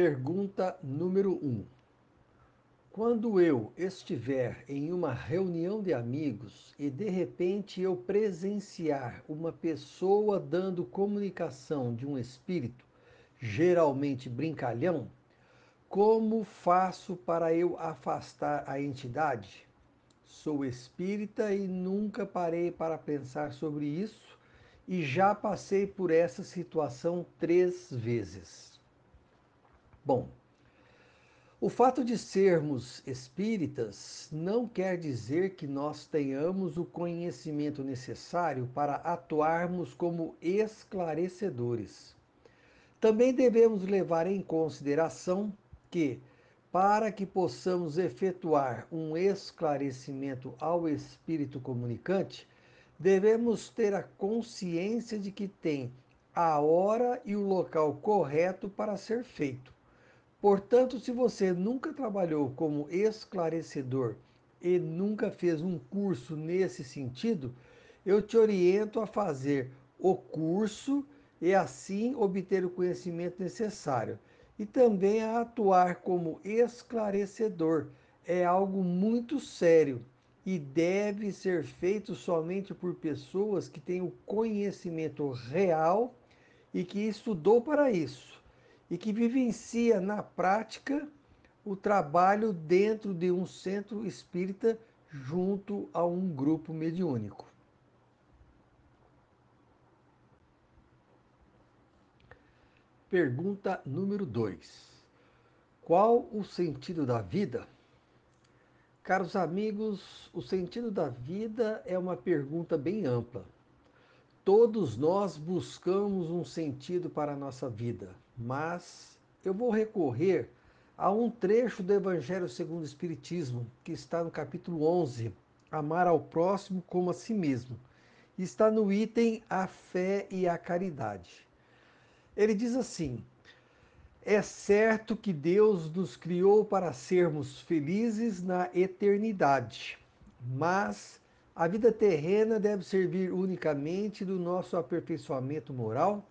Pergunta número 1. Um. Quando eu estiver em uma reunião de amigos e de repente eu presenciar uma pessoa dando comunicação de um espírito, geralmente brincalhão, como faço para eu afastar a entidade? Sou espírita e nunca parei para pensar sobre isso e já passei por essa situação três vezes. Bom, o fato de sermos espíritas não quer dizer que nós tenhamos o conhecimento necessário para atuarmos como esclarecedores. Também devemos levar em consideração que, para que possamos efetuar um esclarecimento ao espírito comunicante, devemos ter a consciência de que tem a hora e o local correto para ser feito Portanto, se você nunca trabalhou como esclarecedor e nunca fez um curso nesse sentido, eu te oriento a fazer o curso e assim obter o conhecimento necessário. E também a atuar como esclarecedor é algo muito sério e deve ser feito somente por pessoas que têm o conhecimento real e que estudou para isso e que vivencia na prática o trabalho dentro de um centro espírita junto a um grupo mediúnico. Pergunta número 2. Qual o sentido da vida? Caros amigos, o sentido da vida é uma pergunta bem ampla. Todos nós buscamos um sentido para a nossa vida mas eu vou recorrer a um trecho do Evangelho segundo o Espiritismo, que está no capítulo 11, Amar ao próximo como a si mesmo. Está no item A Fé e a Caridade. Ele diz assim: É certo que Deus nos criou para sermos felizes na eternidade, mas a vida terrena deve servir unicamente do nosso aperfeiçoamento moral,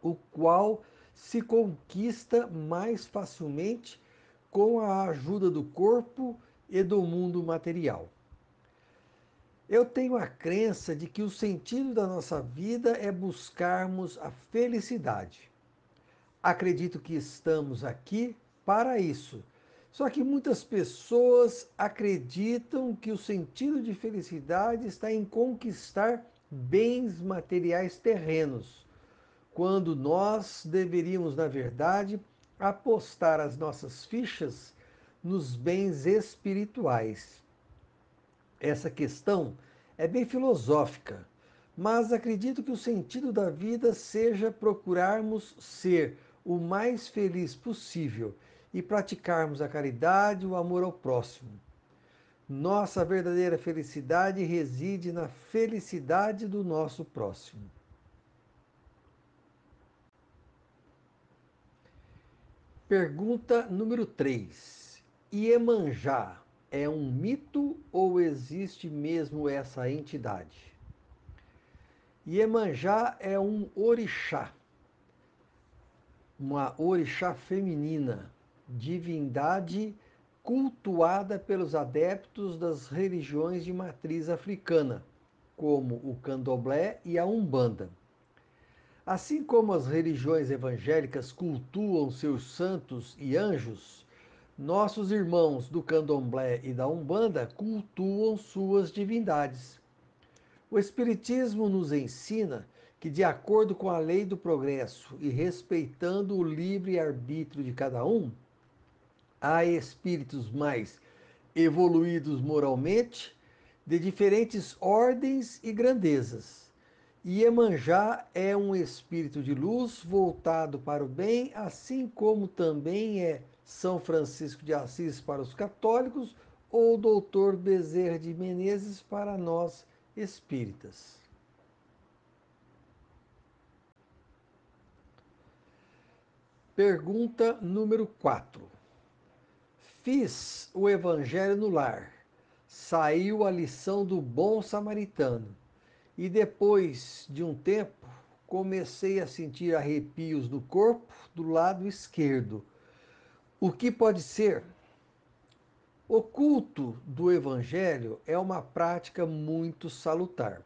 o qual se conquista mais facilmente com a ajuda do corpo e do mundo material. Eu tenho a crença de que o sentido da nossa vida é buscarmos a felicidade. Acredito que estamos aqui para isso. Só que muitas pessoas acreditam que o sentido de felicidade está em conquistar bens materiais terrenos quando nós deveríamos, na verdade, apostar as nossas fichas nos bens espirituais. Essa questão é bem filosófica, mas acredito que o sentido da vida seja procurarmos ser o mais feliz possível e praticarmos a caridade e o amor ao próximo. Nossa verdadeira felicidade reside na felicidade do nosso próximo. Pergunta número 3. Iemanjá é um mito ou existe mesmo essa entidade? Iemanjá é um orixá, uma orixá feminina, divindade cultuada pelos adeptos das religiões de matriz africana, como o candomblé e a umbanda. Assim como as religiões evangélicas cultuam seus santos e anjos, nossos irmãos do candomblé e da umbanda cultuam suas divindades. O Espiritismo nos ensina que, de acordo com a lei do progresso e respeitando o livre-arbítrio de cada um, há espíritos mais evoluídos moralmente, de diferentes ordens e grandezas Iemanjá é um espírito de luz voltado para o bem, assim como também é São Francisco de Assis para os católicos ou Doutor Bezerra de Menezes para nós espíritas. Pergunta número 4. Fiz o Evangelho no lar. Saiu a lição do bom samaritano e depois de um tempo, comecei a sentir arrepios no corpo do lado esquerdo. O que pode ser? O culto do Evangelho é uma prática muito salutar.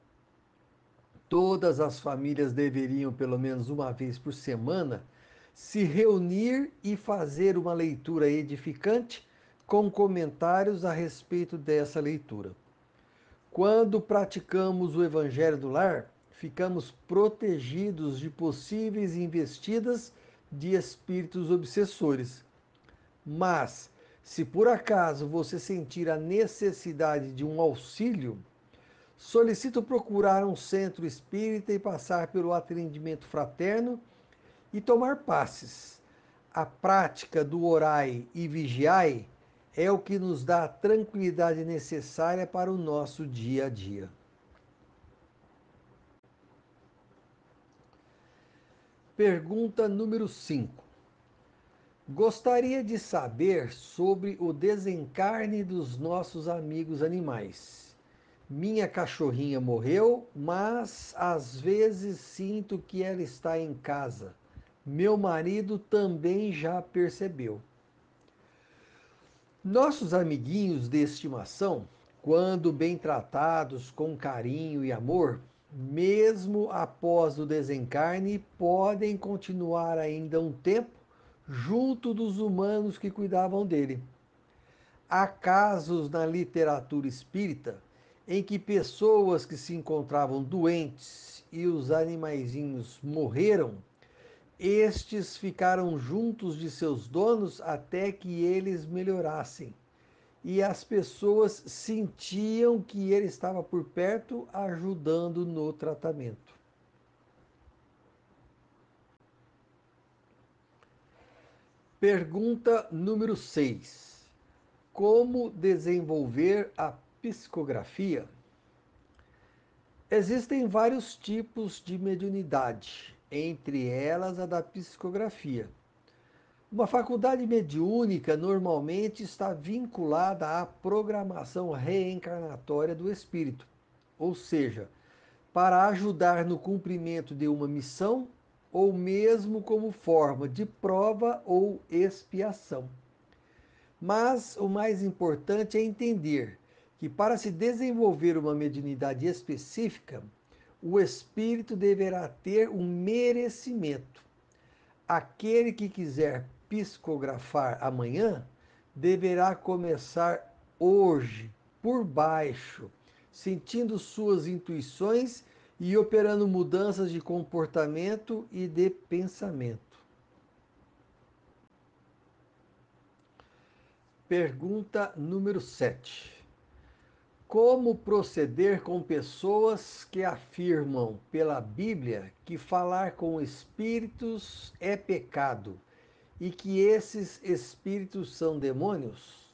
Todas as famílias deveriam, pelo menos uma vez por semana, se reunir e fazer uma leitura edificante com comentários a respeito dessa leitura. Quando praticamos o evangelho do lar, ficamos protegidos de possíveis investidas de espíritos obsessores. Mas, se por acaso você sentir a necessidade de um auxílio, solicito procurar um centro espírita e passar pelo atendimento fraterno e tomar passes. A prática do orai e vigiai é o que nos dá a tranquilidade necessária para o nosso dia a dia. Pergunta número 5. Gostaria de saber sobre o desencarne dos nossos amigos animais. Minha cachorrinha morreu, mas às vezes sinto que ela está em casa. Meu marido também já percebeu. Nossos amiguinhos de estimação, quando bem tratados com carinho e amor, mesmo após o desencarne, podem continuar ainda um tempo junto dos humanos que cuidavam dele. Há casos na literatura espírita em que pessoas que se encontravam doentes e os animaizinhos morreram estes ficaram juntos de seus donos até que eles melhorassem. E as pessoas sentiam que ele estava por perto, ajudando no tratamento. Pergunta número 6. Como desenvolver a psicografia? Existem vários tipos de mediunidade entre elas a da psicografia. Uma faculdade mediúnica normalmente está vinculada à programação reencarnatória do espírito, ou seja, para ajudar no cumprimento de uma missão ou mesmo como forma de prova ou expiação. Mas o mais importante é entender que para se desenvolver uma mediunidade específica, o espírito deverá ter um merecimento. Aquele que quiser psicografar amanhã deverá começar hoje, por baixo, sentindo suas intuições e operando mudanças de comportamento e de pensamento. Pergunta número 7. Como proceder com pessoas que afirmam pela Bíblia que falar com espíritos é pecado e que esses espíritos são demônios?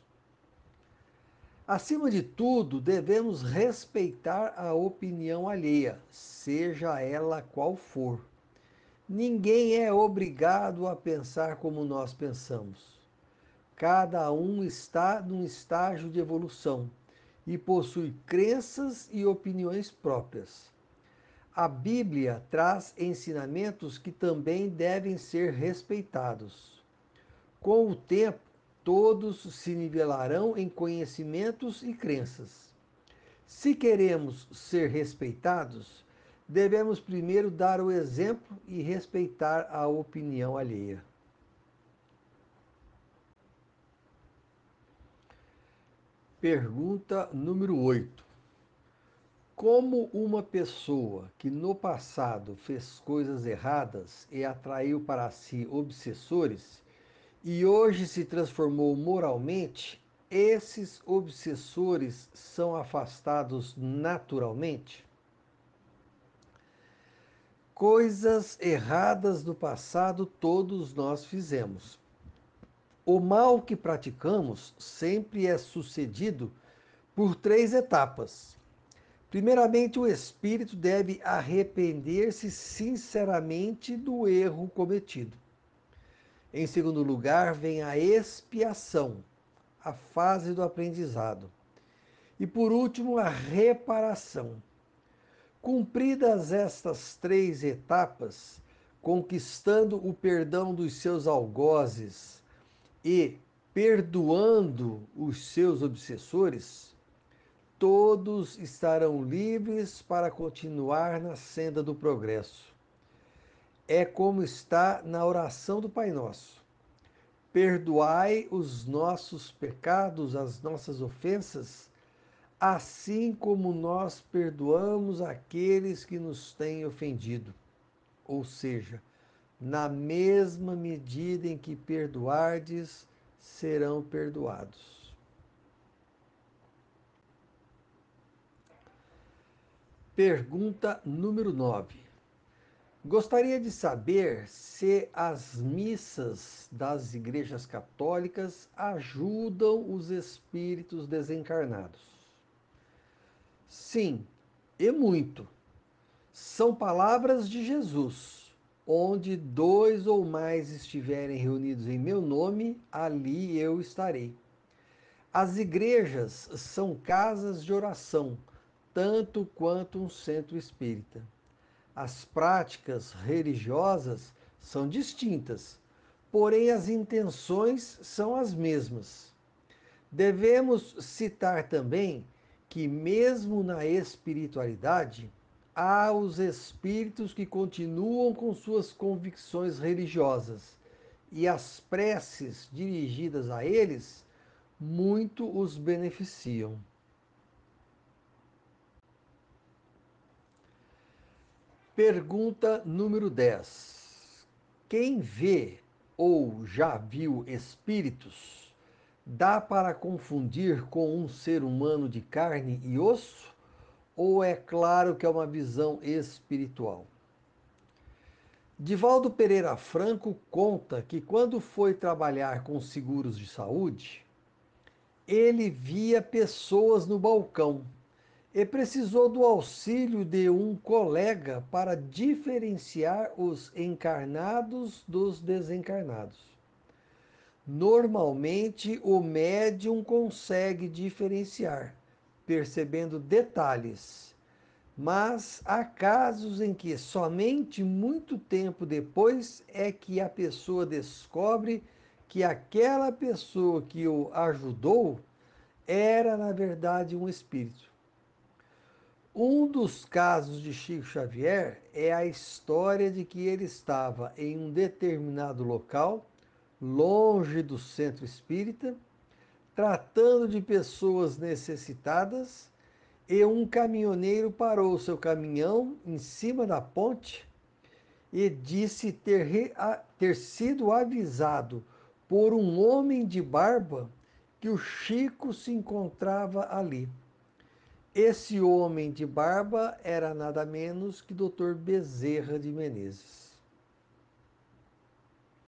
Acima de tudo, devemos respeitar a opinião alheia, seja ela qual for. Ninguém é obrigado a pensar como nós pensamos. Cada um está num estágio de evolução e possui crenças e opiniões próprias. A Bíblia traz ensinamentos que também devem ser respeitados. Com o tempo, todos se nivelarão em conhecimentos e crenças. Se queremos ser respeitados, devemos primeiro dar o exemplo e respeitar a opinião alheia. Pergunta número 8. Como uma pessoa que no passado fez coisas erradas e atraiu para si obsessores e hoje se transformou moralmente, esses obsessores são afastados naturalmente? Coisas erradas do passado todos nós fizemos, o mal que praticamos sempre é sucedido por três etapas. Primeiramente, o espírito deve arrepender-se sinceramente do erro cometido. Em segundo lugar, vem a expiação, a fase do aprendizado. E por último, a reparação. Cumpridas estas três etapas, conquistando o perdão dos seus algozes, e perdoando os seus obsessores, todos estarão livres para continuar na senda do progresso. É como está na oração do Pai Nosso. Perdoai os nossos pecados, as nossas ofensas, assim como nós perdoamos aqueles que nos têm ofendido. Ou seja, na mesma medida em que perdoardes, serão perdoados. Pergunta número 9. Gostaria de saber se as missas das igrejas católicas ajudam os espíritos desencarnados. Sim, e muito. São palavras de Jesus Onde dois ou mais estiverem reunidos em meu nome, ali eu estarei. As igrejas são casas de oração, tanto quanto um centro espírita. As práticas religiosas são distintas, porém as intenções são as mesmas. Devemos citar também que, mesmo na espiritualidade, aos espíritos que continuam com suas convicções religiosas e as preces dirigidas a eles muito os beneficiam. Pergunta número 10. Quem vê ou já viu espíritos dá para confundir com um ser humano de carne e osso? ou é claro que é uma visão espiritual? Divaldo Pereira Franco conta que quando foi trabalhar com seguros de saúde, ele via pessoas no balcão e precisou do auxílio de um colega para diferenciar os encarnados dos desencarnados. Normalmente, o médium consegue diferenciar, percebendo detalhes. Mas há casos em que somente muito tempo depois é que a pessoa descobre que aquela pessoa que o ajudou era, na verdade, um espírito. Um dos casos de Chico Xavier é a história de que ele estava em um determinado local, longe do centro espírita, tratando de pessoas necessitadas e um caminhoneiro parou seu caminhão em cima da ponte e disse ter, ter sido avisado por um homem de barba que o Chico se encontrava ali. Esse homem de barba era nada menos que Dr. Bezerra de Menezes.